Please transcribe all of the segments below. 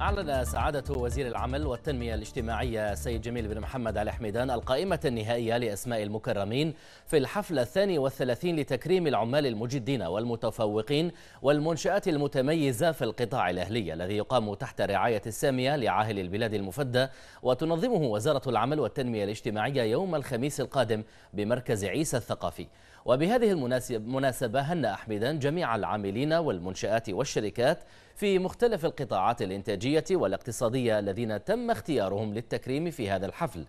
أعلن سعادة وزير العمل والتنمية الاجتماعية سيد جميل بن محمد علي حميدان القائمة النهائية لأسماء المكرمين في الحفل الثاني والثلاثين لتكريم العمال المجدين والمتفوقين والمنشآت المتميزة في القطاع الأهلي الذي يقام تحت رعاية السامية لعاهل البلاد المفدى وتنظمه وزارة العمل والتنمية الاجتماعية يوم الخميس القادم بمركز عيسى الثقافي وبهذه المناسبة هنأ حميدان جميع العاملين والمنشآت والشركات في مختلف القطاعات الإنتاجية والاقتصادية الذين تم اختيارهم للتكريم في هذا الحفل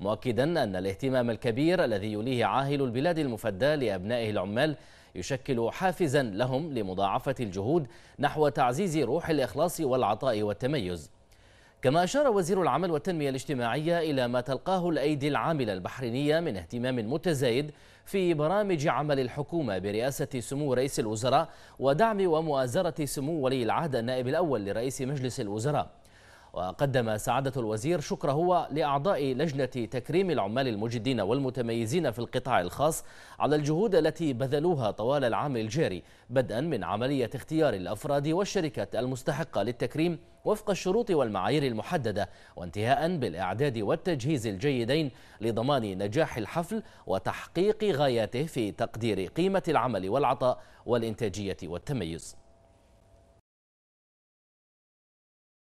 مؤكدا أن الاهتمام الكبير الذي يوليه عاهل البلاد المفدى لأبنائه العمال يشكل حافزا لهم لمضاعفة الجهود نحو تعزيز روح الإخلاص والعطاء والتميز كما أشار وزير العمل والتنمية الاجتماعية إلى ما تلقاه الأيدي العاملة البحرينية من اهتمام متزايد في برامج عمل الحكومة برئاسة سمو رئيس الوزراء ودعم ومؤازرة سمو ولي العهد النائب الأول لرئيس مجلس الوزراء وقدم سعادة الوزير شكره لأعضاء لجنة تكريم العمال المجدين والمتميزين في القطاع الخاص على الجهود التي بذلوها طوال العام الجاري بدءا من عملية اختيار الأفراد والشركات المستحقة للتكريم وفق الشروط والمعايير المحددة وانتهاء بالإعداد والتجهيز الجيدين لضمان نجاح الحفل وتحقيق غاياته في تقدير قيمة العمل والعطاء والإنتاجية والتميز